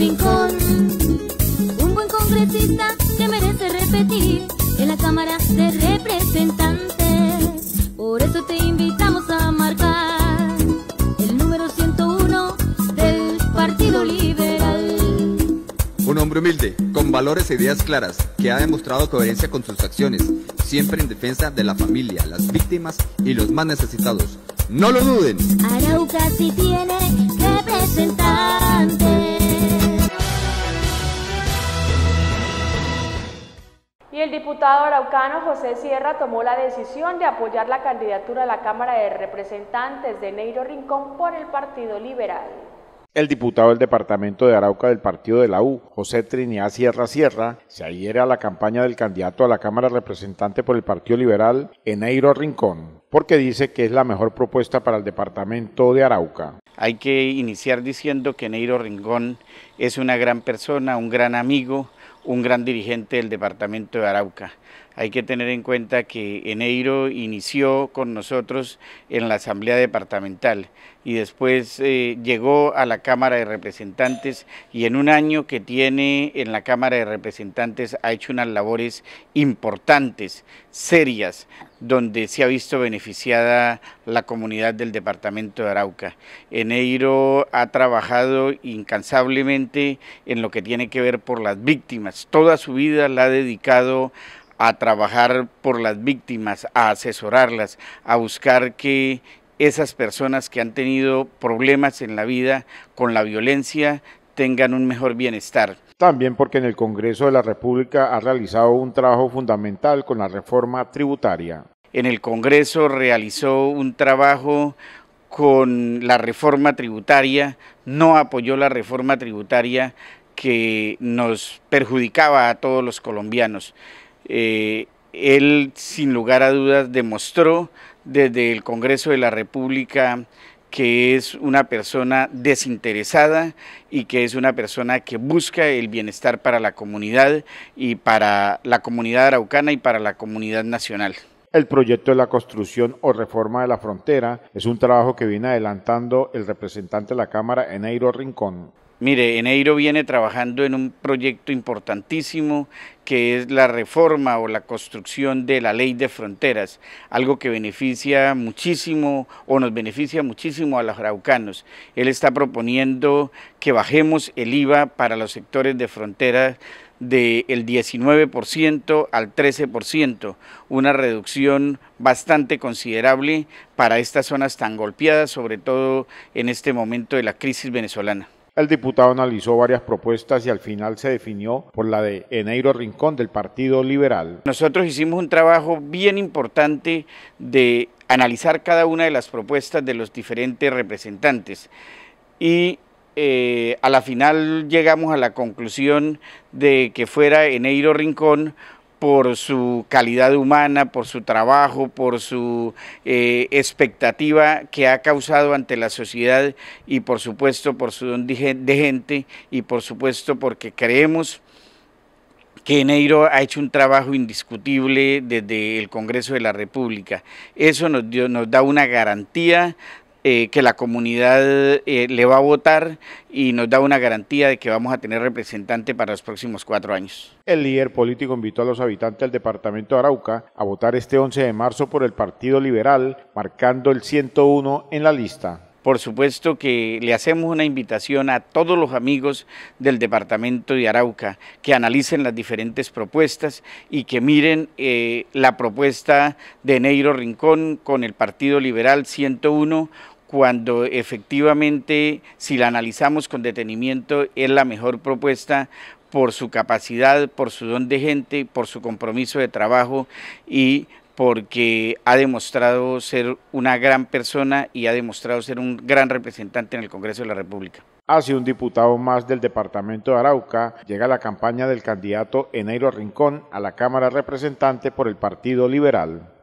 Un buen congresista que merece repetir en la Cámara de Representantes. Por eso te invitamos a marcar el número 101 del Partido Liberal. Un hombre humilde, con valores e ideas claras, que ha demostrado coherencia con sus acciones, siempre en defensa de la familia, las víctimas y los más necesitados. No lo duden. Arauca sí tiene representante. El diputado araucano José Sierra tomó la decisión de apoyar la candidatura a la Cámara de Representantes de Neiro Rincón por el Partido Liberal. El diputado del departamento de Arauca del partido de la U, José Trinidad Sierra Sierra, se adhiere a la campaña del candidato a la Cámara Representante por el Partido Liberal, Eneiro Rincón, porque dice que es la mejor propuesta para el departamento de Arauca. Hay que iniciar diciendo que Eneiro Rincón es una gran persona, un gran amigo, un gran dirigente del departamento de Arauca. Hay que tener en cuenta que Eneiro inició con nosotros en la Asamblea Departamental y después eh, llegó a la Cámara de Representantes y en un año que tiene en la Cámara de Representantes ha hecho unas labores importantes, serias, donde se ha visto beneficiada la comunidad del departamento de Arauca. Eneiro ha trabajado incansablemente en lo que tiene que ver por las víctimas. Toda su vida la ha dedicado a trabajar por las víctimas, a asesorarlas, a buscar que esas personas que han tenido problemas en la vida con la violencia tengan un mejor bienestar. También porque en el Congreso de la República ha realizado un trabajo fundamental con la reforma tributaria. En el Congreso realizó un trabajo con la reforma tributaria, no apoyó la reforma tributaria que nos perjudicaba a todos los colombianos. Eh, él, sin lugar a dudas, demostró desde el Congreso de la República que es una persona desinteresada y que es una persona que busca el bienestar para la comunidad y para la comunidad araucana y para la comunidad nacional. El proyecto de la construcción o reforma de la frontera es un trabajo que viene adelantando el representante de la Cámara, Eneiro Rincón. Mire, Eneiro viene trabajando en un proyecto importantísimo que es la reforma o la construcción de la ley de fronteras, algo que beneficia muchísimo o nos beneficia muchísimo a los araucanos. Él está proponiendo que bajemos el IVA para los sectores de frontera del 19% al 13%, una reducción bastante considerable para estas zonas tan golpeadas, sobre todo en este momento de la crisis venezolana. El diputado analizó varias propuestas y al final se definió por la de Eneiro Rincón del Partido Liberal. Nosotros hicimos un trabajo bien importante de analizar cada una de las propuestas de los diferentes representantes y eh, a la final llegamos a la conclusión de que fuera Eneiro Rincón por su calidad humana, por su trabajo, por su eh, expectativa que ha causado ante la sociedad y por supuesto por su don de gente y por supuesto porque creemos que Neiro ha hecho un trabajo indiscutible desde el Congreso de la República. Eso nos, nos da una garantía eh, que la comunidad eh, le va a votar y nos da una garantía de que vamos a tener representante para los próximos cuatro años. El líder político invitó a los habitantes del departamento de Arauca a votar este 11 de marzo por el Partido Liberal, marcando el 101 en la lista. Por supuesto que le hacemos una invitación a todos los amigos del departamento de Arauca que analicen las diferentes propuestas y que miren eh, la propuesta de Neiro Rincón con el Partido Liberal 101 cuando efectivamente, si la analizamos con detenimiento, es la mejor propuesta por su capacidad, por su don de gente, por su compromiso de trabajo y porque ha demostrado ser una gran persona y ha demostrado ser un gran representante en el Congreso de la República. Hace un diputado más del departamento de Arauca llega la campaña del candidato Eneiro Rincón a la Cámara Representante por el Partido Liberal.